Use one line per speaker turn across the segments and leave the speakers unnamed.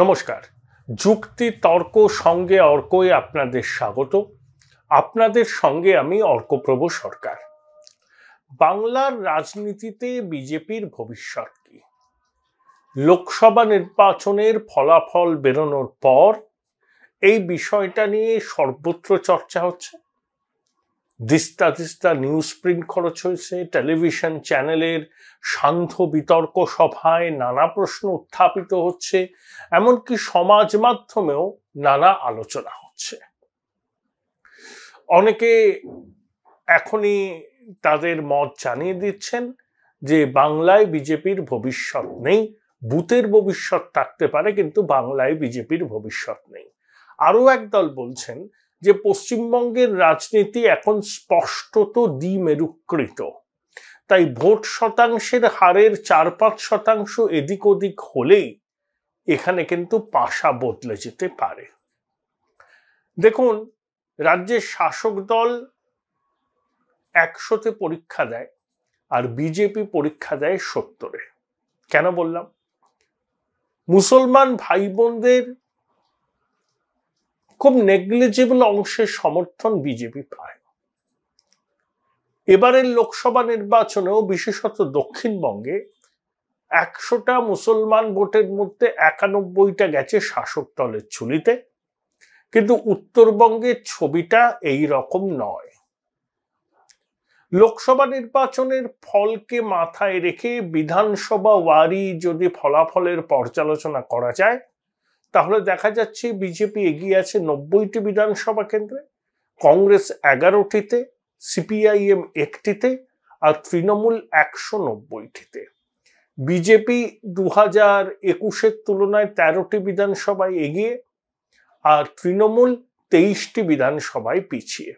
নমস্কার যুক্তি তর্ক সঙ্গে অর্কই আপনাদের স্বাগত আপনাদের সঙ্গে আমি অর্কপ্রভ সরকার বাংলার রাজনীতিতে বিজেপির ভবিষ্যৎ কি লোকসভা নির্বাচনের ফলাফল বেরোনোর পর এই বিষয়টা নিয়ে সর্বত্র চর্চা হচ্ছে দিস্তা দিস্তা নিউজ প্রিন্ট খরচ হয়েছে টেলিভিশন চ্যানেলের সান্ধ্য বিতর্ক সভায় নানা প্রশ্ন উত্থাপিত হচ্ছে এমনকি সমাজ মাধ্যমেও নানা আলোচনা হচ্ছে অনেকে এখনই তাদের মত জানিয়ে দিচ্ছেন যে বাংলায় বিজেপির ভবিষ্যৎ নেই বুথের ভবিষ্যৎ থাকতে পারে কিন্তু বাংলায় বিজেপির ভবিষ্যৎ নেই আরও একদল বলছেন যে পশ্চিমবঙ্গের রাজনীতি এখন স্পষ্টত দ্বিমেরুকৃত তাই ভোট শতাংশের হারের চার পাঁচ শতাংশ এদিক ওদিক হলেই এখানে কিন্তু পাশা বদলে যেতে পারে দেখুন রাজ্যের শাসক দল একশোতে পরীক্ষা দেয় আর বিজেপি পরীক্ষা দেয় সত্তরে কেন বললাম মুসলমান ভাই বোনদের খুব নেগলিজেবল অংশের সমর্থন বিজেপি পায় এবারের লোকসভা নির্বাচনেও বিশেষত দক্ষিণবঙ্গে একশোটা মুসলমান ভোটের মধ্যে একানব্বইটা গেছে শাসক দলের ঝুলিতে কিন্তু উত্তরবঙ্গের ছবিটা এই রকম নয় লোকসভা নির্বাচনের ফলকে মাথায় রেখে বিধানসভা ওয়ারি যদি ফলাফলের পর্যালোচনা করা যায় তাহলে দেখা যাচ্ছে বিজেপি এগিয়ে আছে নব্বইটি বিধানসভা কেন্দ্রে কংগ্রেস এগারোটিতে সিপিআইএম একটিতে আর তৃণমূল একশো নব্বইটিতে বিজেপি দু হাজার একুশের তুলনায় তেরোটি বিধানসভায় এগিয়ে আর তৃণমূল তেইশটি বিধানসভায় পিছিয়ে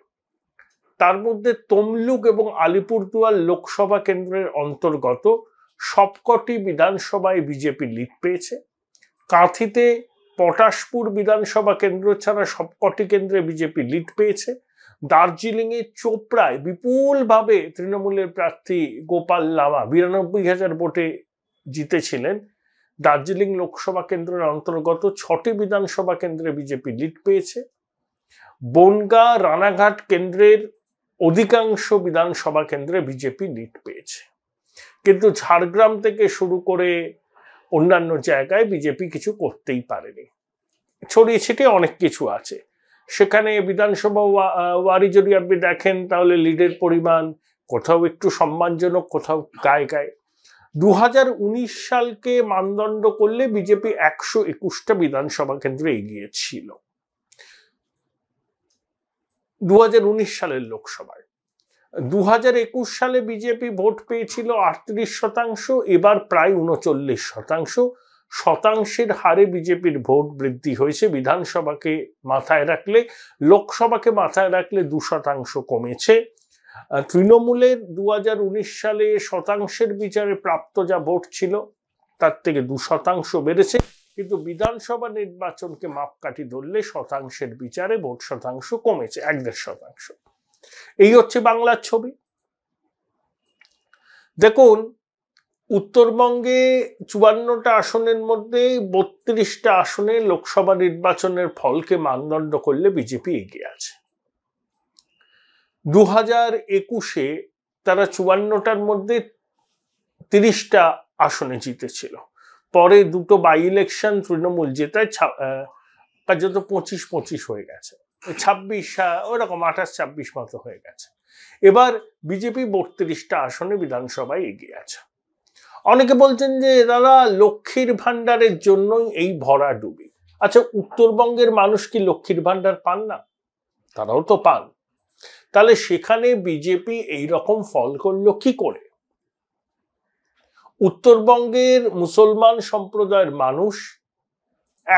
তার মধ্যে তমলুক এবং আলিপুরদুয়ার লোকসভা কেন্দ্রের অন্তর্গত সবকটি বিধানসভায় বিজেপি লিড পেয়েছে কাঁথিতে পটাশপুর বিধানসভা কেন্দ্র ছাড়া সবকটি কেন্দ্রে বিজেপি লিড পেয়েছে দার্জিলিংয়ে চোপড়ায় বিপুলভাবে তৃণমূলের প্রার্থী গোপাল লামা বিরানব্বই হাজার ভোটে জিতেছিলেন দার্জিলিং লোকসভা কেন্দ্রের অন্তর্গত ছটি বিধানসভা কেন্দ্রে বিজেপি লিড পেয়েছে বনগা রানাঘাট কেন্দ্রের অধিকাংশ বিধানসভা কেন্দ্রে বিজেপি লিড পেয়েছে কিন্তু ঝাড়গ্রাম থেকে শুরু করে অন্যান্য জায়গায় বিজেপি কিছু করতেই পারেনি ছড়িয়ে ছিটিয়ে অনেক কিছু আছে সেখানে বিধানসভা ওয়ারি যদি আপনি দেখেন তাহলে লিডের পরিমাণ কোথাও একটু সম্মানজনক কোথাও গায়ে গায়ে দু সালকে মানদণ্ড করলে বিজেপি একশো একুশটা বিধানসভা কেন্দ্রে এগিয়েছিল দু সালের লোকসভায় দু সালে বিজেপি ভোট পেয়েছিল আটত্রিশ শতাংশ এবার প্রায় উনচল্লিশ শতাংশ শতাংশের হারে বিজেপির ভোট বৃদ্ধি হয়েছে বিধানসভাকে মাথায় রাখলে লোকসভাকে মাথায় রাখলে দু শতাংশ কমেছে তৃণমূলের দু সালে শতাংশের বিচারে প্রাপ্ত যা ভোট ছিল তার থেকে দু শতাংশ বেড়েছে কিন্তু বিধানসভা নির্বাচনকে মাপকাঠি ধরলে শতাংশের বিচারে ভোট শতাংশ কমেছে এক দেড় শতাংশ এই হচ্ছে বাংলার ছবি দেখুন উত্তরবঙ্গে চুয়ান্নটা আসনের মধ্যে বত্রিশটা আসনে লোকসভা নির্বাচনের ফলকে মানদণ্ড করলে বিজেপি এগিয়ে আছে দু হাজার একুশে তারা চুয়ান্নটার মধ্যে তিরিশটা আসনে জিতেছিল পরে দুটো বাই ইলেকশন তৃণমূল জেতায় কার্যত পঁচিশ পঁচিশ হয়ে গেছে ছাব্বিশ ওরকম আঠাশ ছাব্বিশ মতো হয়ে গেছে এবার বিজেপি বত্রিশটা আসনে বিধানসভায় এগিয়ে আছে অনেকে বলছেন যে দাদা লক্ষ্মীর ভাণ্ডারের জন্যই এই ভরা ডুবি আচ্ছা উত্তরবঙ্গের মানুষ কি লক্ষ্মীর ভাণ্ডার পান না তারাও তো পান তাহলে সেখানে বিজেপি এই রকম ফল করল কি করে উত্তরবঙ্গের মুসলমান সম্প্রদায়ের মানুষ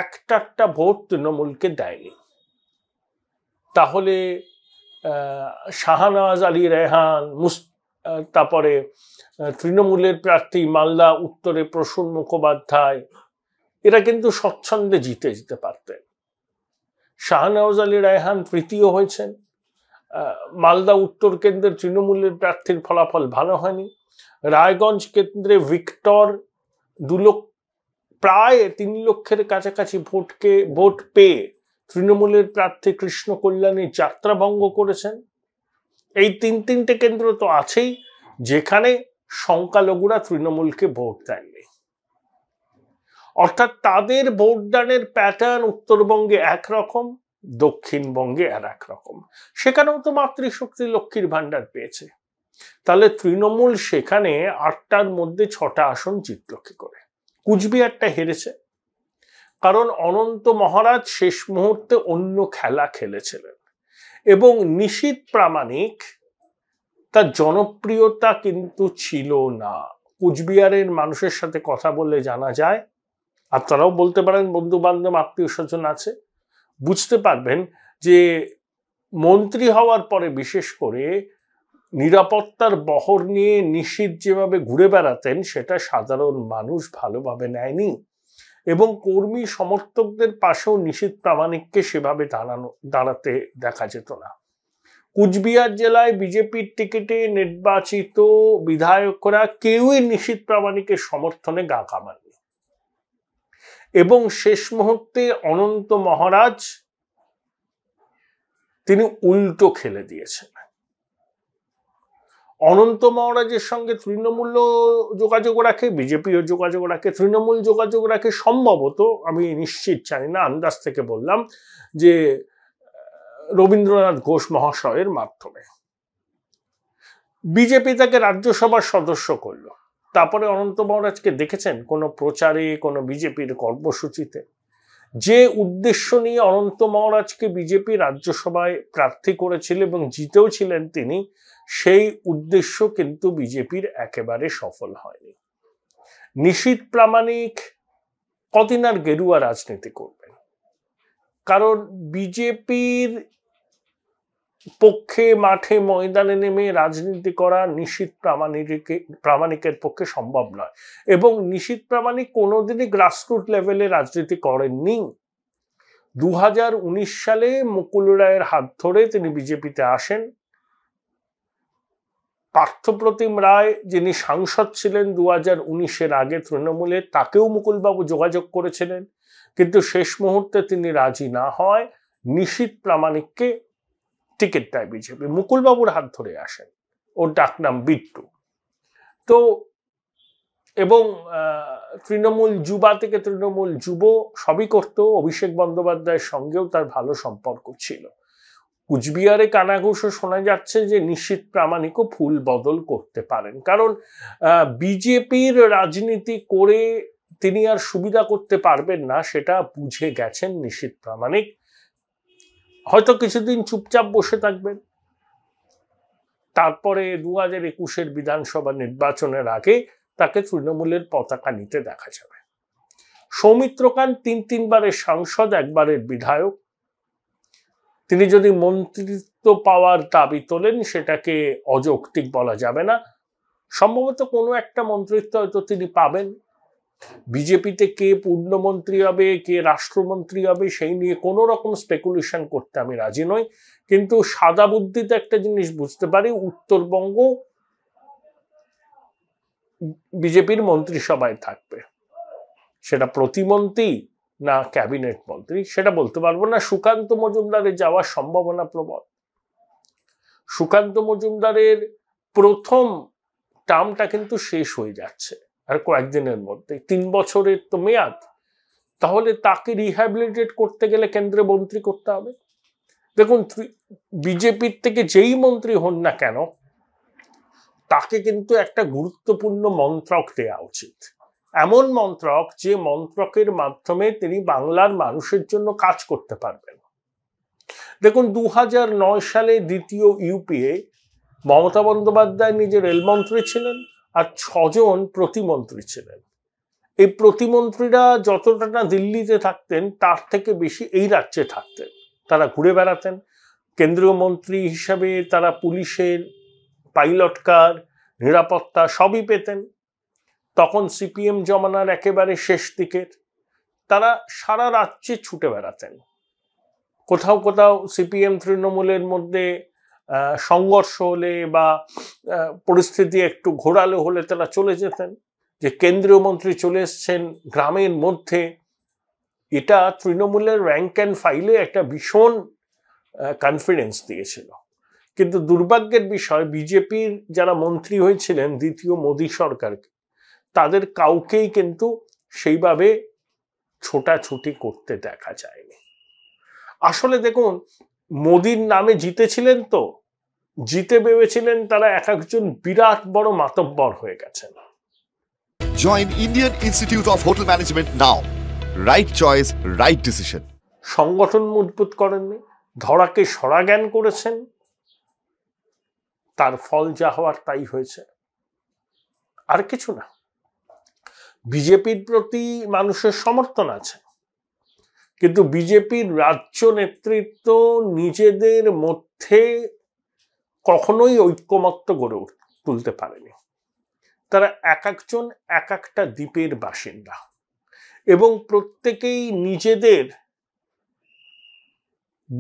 একটা একটা ভোট তৃণমূলকে দেয়নি তাহলে শাহানাজ আলী রেহান মুস্ত তারপরে তৃণমূলের প্রার্থী মালদা উত্তরে প্রসূন মুখোপাধ্যায় এরা কিন্তু স্বচ্ছন্দে জিতে যেতে পারতেন শাহনওয়াজ আলী রায়হান তৃতীয় হয়েছেন মালদা উত্তর কেন্দ্রের তৃণমূলের প্রার্থীর ফলাফল ভালো হয়নি রায়গঞ্জ কেন্দ্রে ভিক্টর দু প্রায় তিন লক্ষের কাছাকাছি ভোটকে ভোট পেয়ে তৃণমূলের প্রার্থী কৃষ্ণ কল্যাণী যাত্রাভঙ্গ করেছেন এই তিন তিনটে কেন্দ্র তো আছেই যেখানে সংখ্যালঘুরা তৃণমূলকে ভোট দেননি অর্থাৎ তাদের ভোটদানের প্যাটার্ন উত্তরবঙ্গে একরকম দক্ষিণবঙ্গে আর একরকম সেখানেও তো মাতৃশক্তি লক্ষ্মীর ভাণ্ডার পেয়েছে তাহলে তৃণমূল সেখানে আটটার মধ্যে ছটা আসন জিতল কি করে কুচবিহারটা হেরেছে কারণ অনন্ত মহারাজ শেষ মুহূর্তে অন্য খেলা খেলেছিলেন এবং নিশীত প্রামাণিক তার জনপ্রিয়তা কিন্তু ছিল না কুচবিহারের মানুষের সাথে কথা বললে জানা যায় আপনারাও বলতে পারেন বন্ধু বান্ধব আত্মীয় স্বজন আছে বুঝতে পারবেন যে মন্ত্রী হওয়ার পরে বিশেষ করে নিরাপত্তার বহর নিয়ে নিশীত যেভাবে ঘুরে বেড়াতেন সেটা সাধারণ মানুষ ভালোভাবে নেয়নি এবং কর্মী সমর্থকদের পাশেও নিশীত প্রামাণিককে সেভাবে দাঁড়ানো দাঁড়াতে দেখা যেত না কুচবিহার জেলায় বিজেপির টিকিটে নির্বাচিত বিধায়করা কেউই নিশীত প্রামাণিকের সমর্থনে গা কামাননি এবং শেষ মুহূর্তে অনন্ত মহারাজ তিনি উল্টো খেলে দিয়েছেন অনন্ত মহারাজের সঙ্গে তৃণমূল যোগাযোগ রাখে বিজেপিও যোগাযোগ রাখে তৃণমূল যোগাযোগ রাখে সম্ভবত আমি নিশ্চিত জানি না আন্দাজ থেকে বললাম যে রবীন্দ্রনাথ ঘোষ মহাশয়ের মাধ্যমে বিজেপি তাকে রাজ্যসভার সদস্য করল তারপরে অনন্ত মহারাজকে দেখেছেন কোনো প্রচারে কোনো বিজেপির কর্মসূচিতে যে উদ্দেশ্য নিয়ে অনন্ত মহারাজকে বিজেপি রাজ্যসভায় প্রার্থী করেছিল এবং জিতেও ছিলেন তিনি সেই উদ্দেশ্য কিন্তু বিজেপির একেবারে সফল হয়নি নিশীত প্রামাণিক কদিন আর গেরুয়া রাজনীতি করবেন কারণ বিজেপির পক্ষে মাঠে ময়দানে নেমে রাজনীতি করা নিশীত প্রামাণিক প্রামাণিকের পক্ষে সম্ভব নয় এবং নিশীত প্রামাণিক কোনোদিনই গ্রাসরুট লেভেলে রাজনীতি করেননি দু সালে মুকুল রায়ের হাত ধরে তিনি বিজেপিতে আসেন পার্থপ্রতিম রায় যিনি সাংসদ ছিলেন দু হাজার উনিশের আগে তৃণমূলে তাকেও মুকুলবাবু যোগাযোগ করেছিলেন কিন্তু শেষ মুহূর্তে তিনি রাজি না হয় নিশীত প্রামাণিককে টিকিট দেয় বিজেপি মুকুলবাবুর হাত ধরে আসেন ওর ডাকনাম বিট্টু তো এবং তৃণমূল যুবা থেকে তৃণমূল যুব সবই করত অভিষেক বন্দ্যোপাধ্যায়ের সঙ্গেও তার ভালো সম্পর্ক ছিল কুচবিহারে কানাঘুষো শোনা যাচ্ছে যে নিশ্চিত প্রামাণিকও ফুল বদল করতে পারেন কারণ বিজেপির রাজনীতি করে তিনি আর সুবিধা করতে পারবেন না সেটা বুঝে গেছেন নিশ্চিত প্রামাণিক হয়তো কিছুদিন চুপচাপ বসে থাকবেন তারপরে দু হাজার একুশের বিধানসভা নির্বাচনের আগে তাকে তৃণমূলের পতাকা নিতে দেখা যাবে সৌমিত্র তিন তিনবারের সাংসদ একবারের বিধায়ক তিনি যদি মন্ত্রিত্ব পাওয়ার দাবি তোলেন সেটাকে অযৌক্তিক বলা যাবে না সম্ভবত কোনো একটা মন্ত্রিত্ব হয়তো তিনি পাবেন বিজেপিতে কে পূর্ণমন্ত্রী হবে কে রাষ্ট্রমন্ত্রী হবে সেই নিয়ে কোনো রকম স্পেকুলেশন করতে আমি রাজি নই কিন্তু সাদা বুদ্ধিতে একটা জিনিস বুঝতে পারি উত্তরবঙ্গ বিজেপির মন্ত্রিসভায় থাকবে সেটা প্রতিমন্ত্রী না ক্যাবিনেট মন্ত্রী সেটা বলতে পারবো না সুকান্ত মজুমদারের যাওয়ার সম্ভাবনা প্রবল সুকান্ত মজুমদারের প্রথম টার্মটা কিন্তু শেষ হয়ে যাচ্ছে আর কয়েকদিনের মধ্যে তিন বছরের তো মেয়াদ তাহলে তাকে রিহ্যাবিলিটেট করতে গেলে কেন্দ্রে মন্ত্রী করতে হবে দেখুন বিজেপির থেকে যেই মন্ত্রী হন না কেন তাকে কিন্তু একটা গুরুত্বপূর্ণ মন্ত্রক দেওয়া উচিত এমন মন্ত্রক যে মন্ত্রকের মাধ্যমে তিনি বাংলার মানুষের জন্য কাজ করতে পারবেন দেখুন দু সালে দ্বিতীয় ইউপিএ মমতা বন্দ্যোপাধ্যায় নিজে রেলমন্ত্রী ছিলেন আর ছজন প্রতিমন্ত্রী ছিলেন এই প্রতিমন্ত্রীরা যতটা না দিল্লিতে থাকতেন তার থেকে বেশি এই রাজ্যে থাকতেন তারা ঘুরে বেড়াতেন কেন্দ্রীয় মন্ত্রী হিসাবে তারা পুলিশের পাইলটকার নিরাপত্তা সবই পেতেন তখন সিপিএম জমানার একেবারে শেষ দিকের তারা সারা রাজ্যে ছুটে বেড়াতেন কোথাও কোথাও সিপিএম তৃণমূলের মধ্যে সংঘর্ষ হলে বা পরিস্থিতি একটু ঘোরালো হলে তারা চলে যেতেন যে কেন্দ্রীয় মন্ত্রী চলে এসছেন গ্রামের মধ্যে এটা তৃণমূলের র্যাঙ্ক অ্যান্ড ফাইলে একটা ভীষণ কনফিডেন্স দিয়েছিল কিন্তু দুর্ভাগ্যের বিষয় বিজেপির যারা মন্ত্রী হয়েছিলেন দ্বিতীয় মোদী সরকারকে তাদের কাউকেই কিন্তু সেইভাবে ছোটাছুটি করতে দেখা যায়নি আসলে দেখুন মোদির নামে জিতেছিলেন তো জিতে ভেবেছিলেন তারা এক একজন বিরাট বড় মাতব্বর হয়ে গেছেন join Indian institute of hotel management now right choice right decision সংগঠন মজবুত করেননি ধরাকে জ্ঞান করেছেন তার ফল যা হওয়ার তাই হয়েছে আর কিছু না বিজেপির প্রতি মানুষের সমর্থন আছে কিন্তু বিজেপির রাজ্য নেতৃত্ব নিজেদের মধ্যে কখনোই ঐক্যমত্য গড়ে তুলতে পারেনি তারা এক একজন এক একটা দ্বীপের বাসিন্দা এবং প্রত্যেকেই নিজেদের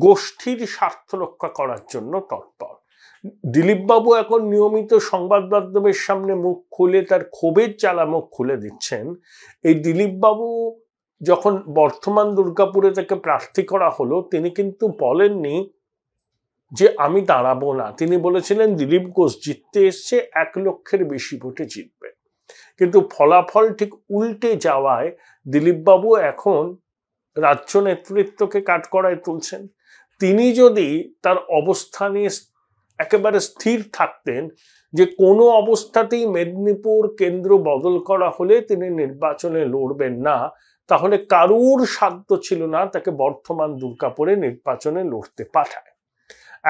গোষ্ঠীর স্বার্থ রক্ষা করার জন্য তৎপর দিলীপবাবু এখন নিয়মিত সংবাদ মাধ্যমের সামনে মুখ খুলে তার ক্ষোভের চালা মুখ খুলে দিচ্ছেন এই দিলীপবাবু যখন বর্তমান দুর্গাপুরে তাকে প্রার্থী করা হলো তিনি কিন্তু বলেননি যে আমি দাঁড়াবো না তিনি বলেছিলেন দিলীপ ঘোষ জিততে এসছে এক লক্ষের বেশি ভোটে জিতবে কিন্তু ফলাফল ঠিক উল্টে যাওয়ায় দিলীপবাবু এখন রাজ্য নেতৃত্বকে কাঠ করায় তুলছেন তিনি যদি তার অবস্থানে একেবারে স্থির থাকতেন যে কোনো অবস্থাতেই মেদিনীপুর কেন্দ্র বদল করা হলে তিনি নির্বাচনে লড়বেন না তাহলে কারুর সাধ্য ছিল না তাকে বর্ধমান দুর্গাপুরে নির্বাচনে লড়তে পাঠায়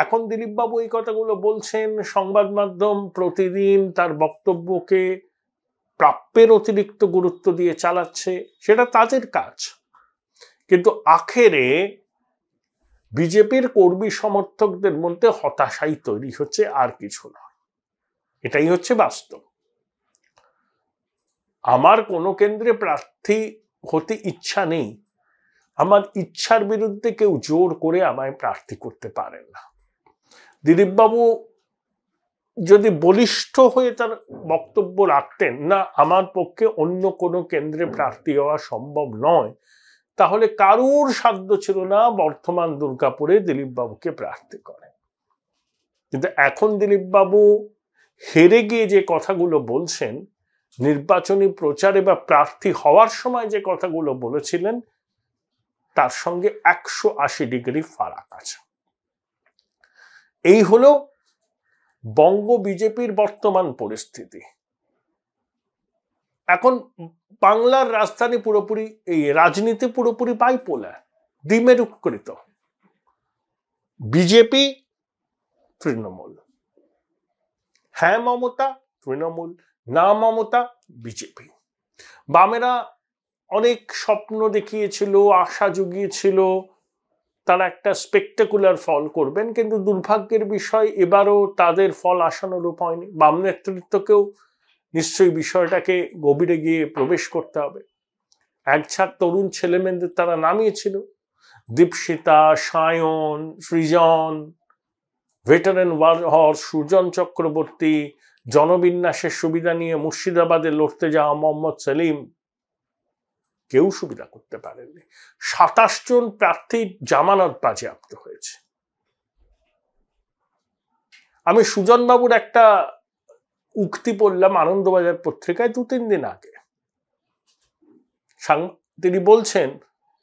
এখন দিলীপবাবু এই কথাগুলো বলছেন সংবাদ মাধ্যম প্রতিদিন তার বক্তব্যকে প্রাপ্যের অতিরিক্ত গুরুত্ব দিয়ে চালাচ্ছে সেটা তাদের কাজ কিন্তু আখেরে বিজেপির কর্মী সমর্থকদের মধ্যে হতাশাই তৈরি হচ্ছে আর কিছু নয় এটাই হচ্ছে বাস্তব আমার কোনো কেন্দ্রে প্রার্থী হতে ইচ্ছা নেই আমার ইচ্ছার বিরুদ্ধে কেউ জোর করে আমায় প্রার্থী করতে পারেন না দিলীপবাবু যদি বলিষ্ঠ হয়ে তার বক্তব্য রাখতেন না আমার পক্ষে অন্য কোনো কেন্দ্রে প্রার্থী হওয়া সম্ভব নয় তাহলে কারুর সাধ্য ছিল না বর্তমান দুর্গাপুরে দিলীপবাবুকে প্রার্থী করে কিন্তু এখন দিলীপবাবু হেরে গিয়ে যে কথাগুলো বলছেন নির্বাচনী প্রচারে বা প্রার্থী হওয়ার সময় যে কথাগুলো বলেছিলেন তার সঙ্গে একশো আশি ডিগ্রি ফারাক আছে এই হলো বঙ্গ বিজেপির বর্তমান পরিস্থিতি এখন বাংলার রাজধানী পুরোপুরি এই রাজনীতি পুরোপুরি পোলা দ্বিমেরুকৃত বিজেপি তৃণমূল হ্যাঁ মমতা তৃণমূল না মমতা বিজেপি বামেরা অনেক স্বপ্ন দেখিয়েছিল আশা জুগিয়েছিল তারা একটা স্পেকটাকুলার ফল করবেন কিন্তু দুর্ভাগ্যের বিষয় এবারও তাদের ফল আসানোর উপায় হয়নি বাম নেতৃত্বকেও নিশ্চয়ই বিষয়টাকে গভীরে গিয়ে প্রবেশ করতে হবে ছাক তরুণ ছেলেমেয়েদের তারা নামিয়েছিল দীপশিতা সায়ন সৃজন ভেটারেন ওয়ারহর সুজন চক্রবর্তী জনবিন্যাসের সুবিধা নিয়ে মুর্শিদাবাদে লড়তে যাওয়া মোহাম্মদ সেলিম কেউ সুবিধা করতে পারেননি সাতাশ জন প্রার্থীর জামানত বাজেয়াপ্ত হয়েছে আমি সুজনবাবুর একটা উক্তি পড়লাম আনন্দবাজার পত্রিকায় দু তিন দিন আগে তিনি বলছেন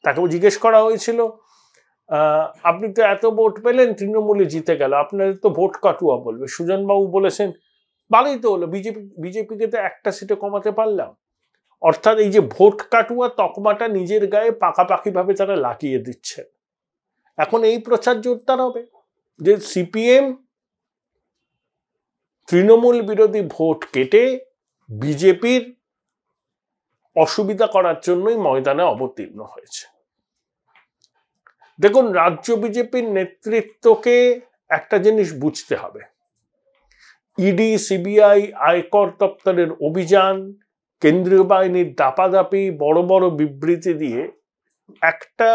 তাকে জিজ্ঞেস করা হয়েছিল আপনি তো এত ভোট পেলেন তৃণমূলে জিতে গেল আপনাদের তো ভোট কাটুয়া বলবে সুজনবাবু বলেছেন ভালোই তো হলো বিজেপি বিজেপিকে তো একটা সিটে কমাতে পারলাম অর্থাৎ এই যে ভোট কাটুয়া তকমাটা নিজের গায়ে পাকাপাকিভাবে তারা লাগিয়ে দিচ্ছেন এখন এই প্রচার জোরদার হবে যে সিপিএম তৃণমূল বিরোধী ভোট কেটে বিজেপির অসুবিধা করার জন্যই ময়দানে অবতীর্ণ হয়েছে দেখুন রাজ্য বিজেপির নেতৃত্বকে একটা জিনিস বুঝতে হবে ইডি e সিবিআই আয়কর দপ্তরের অভিযান কেন্দ্রীয় বাহিনীর দাপাদাপি বড় বড় বিবৃতি দিয়ে একটা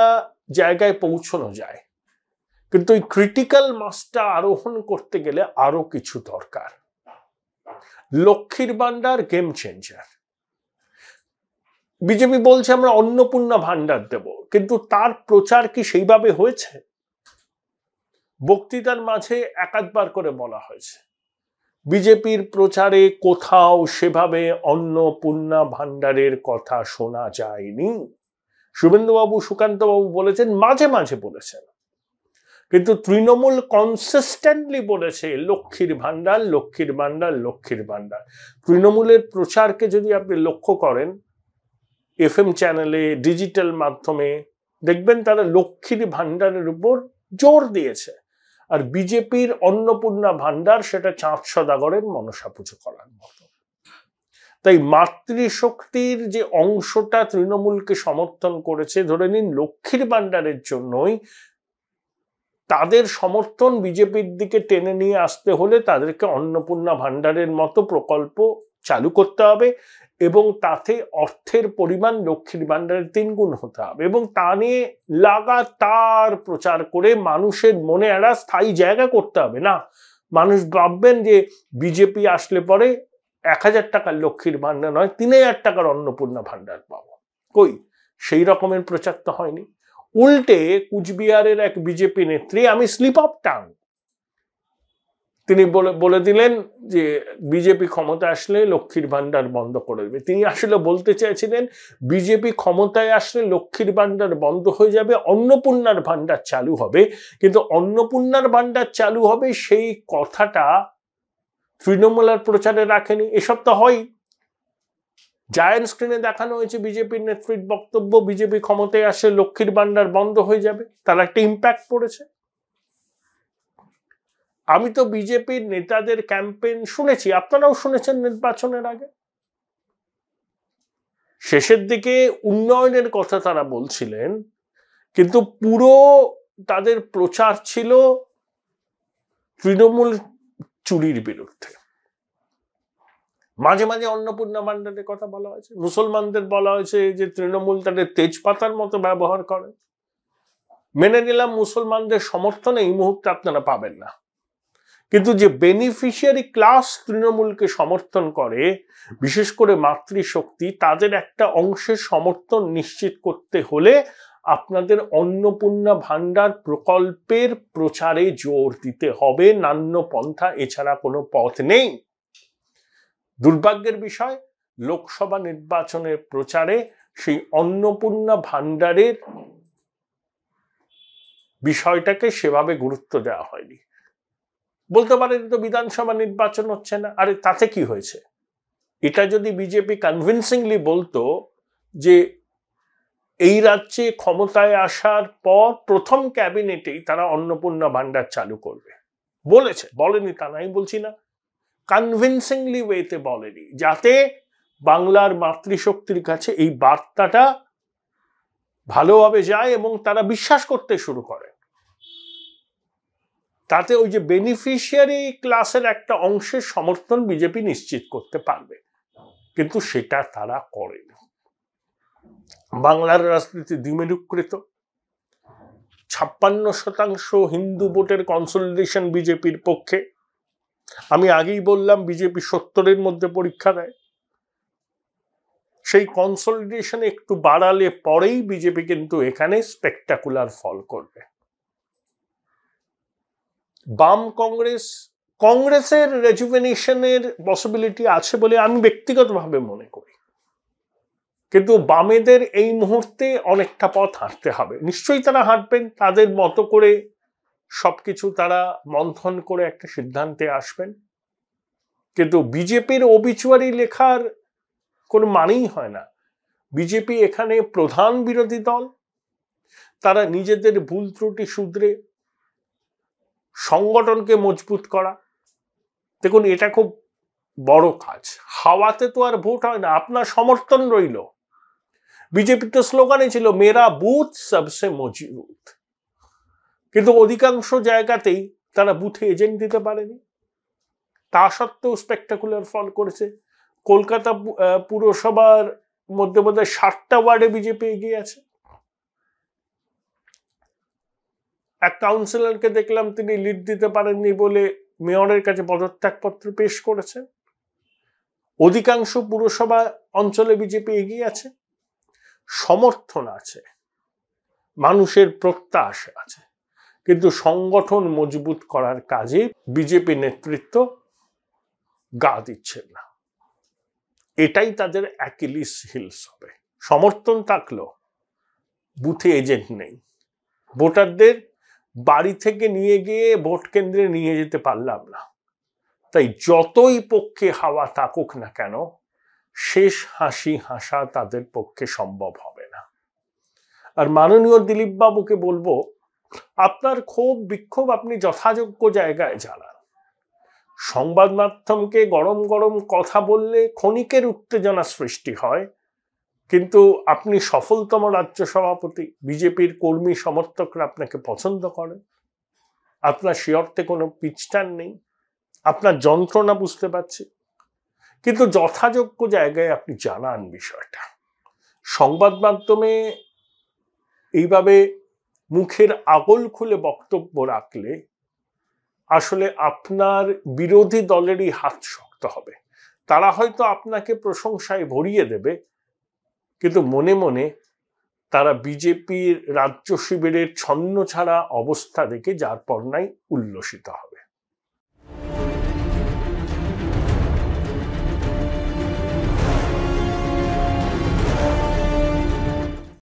জায়গায় পৌঁছানো যায় কিন্তু ওই ক্রিটিক্যাল মাসটা আরোহণ করতে গেলে আরো কিছু দরকার লক্ষ্মীর ভান্ডার গেম চেঞ্জার বিজেপি বলছে আমরা অন্নপূর্ণা ভান্ডার দেব কিন্তু তার প্রচার কি সেইভাবে হয়েছে বক্তৃতার মাঝে একাধবার করে বলা হয়েছে বিজেপির প্রচারে কোথাও সেভাবে অন্নপূর্ণা ভান্ডারের কথা শোনা যায়নি শুভেন্দুবাবু সুকান্তবাবু বলেছেন মাঝে মাঝে বলেছেন কিন্তু তৃণমূল কনসিস্টেন্টলি বলেছে লক্ষ্মীর ভাণ্ডার লক্ষ্মীর ভাণ্ডার লক্ষ্মীর ভাণ্ডার তৃণমূলের প্রচারকে যদি আপনি লক্ষ্য করেন এফ এম চ্যানেলে ডিজিটাল মাধ্যমে দেখবেন তারা লক্ষ্মীর ভাণ্ডারের উপর জোর দিয়েছে আর বিজেপির অন্নপূর্ণা ভাণ্ডার সেটা চাঁদ সদাগরের মনসা পুজো করার মতো তাই মাতৃশক্তির যে অংশটা তৃণমূলকে সমর্থন করেছে ধরে নিন লক্ষ্মীর ভাণ্ডারের জন্যই তাদের সমর্থন বিজেপির দিকে টেনে নিয়ে আসতে হলে তাদেরকে অন্নপূর্ণা ভাণ্ডারের মতো প্রকল্প চালু করতে হবে এবং তাতে অর্থের পরিমাণ লক্ষ্মীর ভাণ্ডারের তিনগুণ হতে হবে এবং তা নিয়ে লাগাতার প্রচার করে মানুষের মনে একটা স্থায়ী জায়গা করতে হবে না মানুষ ভাববেন যে বিজেপি আসলে পরে এক হাজার টাকার লক্ষ্মীর ভাণ্ডার নয় তিন হাজার টাকার অন্নপূর্ণা ভাণ্ডার পাবো কই সেই রকমের প্রচার তো হয়নি উল্টে কুচবিহারের এক বিজেপি নেত্রী আমি স্লিপ অফ টাং তিনি বলে বলে দিলেন যে বিজেপি ক্ষমতা আসলে লক্ষ্মীর ভাণ্ডার বন্ধ করে দেবে তিনি আসলে বলতে চেয়েছিলেন বিজেপি ক্ষমতায় আসলে লক্ষ্মীর ভাণ্ডার বন্ধ হয়ে যাবে অন্নপূর্ণার ভাণ্ডার চালু হবে কিন্তু অন্নপূর্ণার ভাণ্ডার চালু হবে সেই কথাটা তৃণমূলার প্রচারে রাখেনি এসব তো হয় জায়ান্ট স্ক্রিনে দেখানো হয়েছে বিজেপির নেতৃত্ব বক্তব্য বিজেপি ক্ষমতায় আসে লক্ষ্মীর ভান্ডার বন্ধ হয়ে যাবে তার একটা ইম্প্যাক্ট পড়েছে আমি তো বিজেপির নেতাদের ক্যাম্পেন শুনেছি আপনারাও শুনেছেন নির্বাচনের আগে শেষের দিকে উন্নয়নের কথা তারা বলছিলেন কিন্তু পুরো তাদের প্রচার ছিল তৃণমূল চুরির বিরুদ্ধে মাঝে মাঝে অন্নপূর্ণা মান্ডারের কথা বলা হয়েছে মুসলমানদের বলা হয়েছে যে তৃণমূল তাদের তেজপাতার মতো ব্যবহার করে মেনে নিলাম মুসলমানদের সমর্থন এই মুহূর্তে আপনারা পাবেন না কিন্তু যে বেনিফিশিয়ারি ক্লাস তৃণমূলকে সমর্থন করে বিশেষ করে মাতৃশক্তি তাদের একটা অংশের সমর্থন নিশ্চিত করতে হলে আপনাদের অন্নপূর্ণা ভাণ্ডার প্রকল্পের প্রচারে জোর দিতে হবে নান্য পন্থা এছাড়া কোনো পথ নেই দুর্ভাগ্যের বিষয় লোকসভা নির্বাচনের প্রচারে সেই অন্নপূর্ণা ভাণ্ডারের বিষয়টাকে সেভাবে গুরুত্ব দেওয়া হয়নি বলতে পারেন তো বিধানসভা নির্বাচন হচ্ছে না আরে তাতে কি হয়েছে এটা যদি বিজেপি কনভিনসিংলি বলতো যে এই রাজ্যে ক্ষমতায় আসার পর প্রথম ক্যাবিনেটেই তারা অন্নপূর্ণা ভাণ্ডার চালু করবে বলেছে বলেনি তা নাই বলছি না কনভিনসিংলি ওয়েতে বলেনি যাতে বাংলার মাতৃশক্তির কাছে এই বার্তাটা ভালোভাবে যায় এবং তারা বিশ্বাস করতে শুরু করে তাতে ওই যে বেনিফিশিয়ারি ক্লাসের একটা অংশের সমর্থন বিজেপি নিশ্চিত করতে পারবে কিন্তু সেটা তারা করেনি বাংলার রাজনীতি দ্বিমেরুকৃত ছাপ্পান্ন শতাংশ হিন্দু ভোটের কনসলিডেশন বিজেপির পক্ষে আমি আগেই বললাম বিজেপি সত্তরের মধ্যে পরীক্ষা দেয় সেই কনসলিডেশন একটু বাড়ালে পরেই বিজেপি কিন্তু এখানে স্পেকটাকুলার ফল করবে বাম কংগ্রেস কংগ্রেসের রেজুভেনেশনের পসিবিলিটি আছে বলে আমি ব্যক্তিগতভাবে মনে করি কিন্তু বামেদের এই মুহূর্তে অনেকটা পথ হাঁটতে হবে নিশ্চয়ই তারা হাঁটবেন তাদের মতো করে সবকিছু তারা মন্থন করে একটা সিদ্ধান্তে আসবেন কিন্তু বিজেপির অবিচুয়ারি লেখার কোনো মানেই হয় না বিজেপি এখানে প্রধান বিরোধী দল তারা নিজেদের ভুল ত্রুটি শুধরে সংগঠনকে মজবুত করা দেখুন এটা খুব বড় কাজ হাওয়াতে তো আর ভোট হয় না আপনার সমর্থন রইল বিজেপির তো স্লোগানে ছিল মেরা বুথ সবসে মজবুত কিন্তু অধিকাংশ জায়গাতেই তারা বুথে এজেন্ট দিতে পারেনি তা সত্ত্বেও স্পেক্টাকুলার ফল করেছে কলকাতা পুরসভার মধ্যে মধ্যে ষাটটা ওয়ার্ডে বিজেপি এগিয়ে আছে এক কাউন্সিলরকে দেখলাম তিনি লিড দিতে পারেননি বলে মেয়রের কাছে পদত্যাগপত্র পেশ করেছেন অধিকাংশ পুরসভা অঞ্চলে বিজেপি এগিয়ে আছে সমর্থন আছে মানুষের প্রত্যাশা আছে কিন্তু সংগঠন মজবুত করার কাজে বিজেপি নেতৃত্ব গা দিচ্ছেন না এটাই তাদের অ্যাকিলিস হিলস হবে সমর্থন থাকলেও বুথে এজেন্ট নেই ভোটারদের বাড়ি থেকে নিয়ে গিয়ে ভোট কেন্দ্রে নিয়ে যেতে পারলাম না তাই যতই পক্ষে হাওয়া থাকুক না কেন শেষ হাসি হাসা তাদের পক্ষে সম্ভব হবে না আর মাননীয় দিলীপবাবুকে বলবো আপনার ক্ষোভ বিক্ষোভ আপনি যথাযোগ্য জায়গায় জানান সংবাদ মাধ্যমকে গরম গরম কথা বললে ক্ষণিকের উত্তেজনা সৃষ্টি হয় কিন্তু আপনি সফলতম রাজ্য সভাপতি বিজেপির কর্মী সমর্থকরা আপনাকে পছন্দ করে আপনার সে অর্থে কোনো পিচটান নেই আপনার যন্ত্রণা বুঝতে পারছি কিন্তু যথাযোগ্য জায়গায় আপনি জানান বিষয়টা সংবাদ মাধ্যমে এইভাবে মুখের আগল খুলে বক্তব্য রাখলে আসলে আপনার বিরোধী দলেরই হাত শক্ত হবে তারা হয়তো আপনাকে প্রশংসায় ভরিয়ে দেবে কিন্তু মনে মনে তারা বিজেপির রাজ্য শিবিরের ছন্ন ছাড়া অবস্থা দেখে যার পর নাই উল্লসিত হবে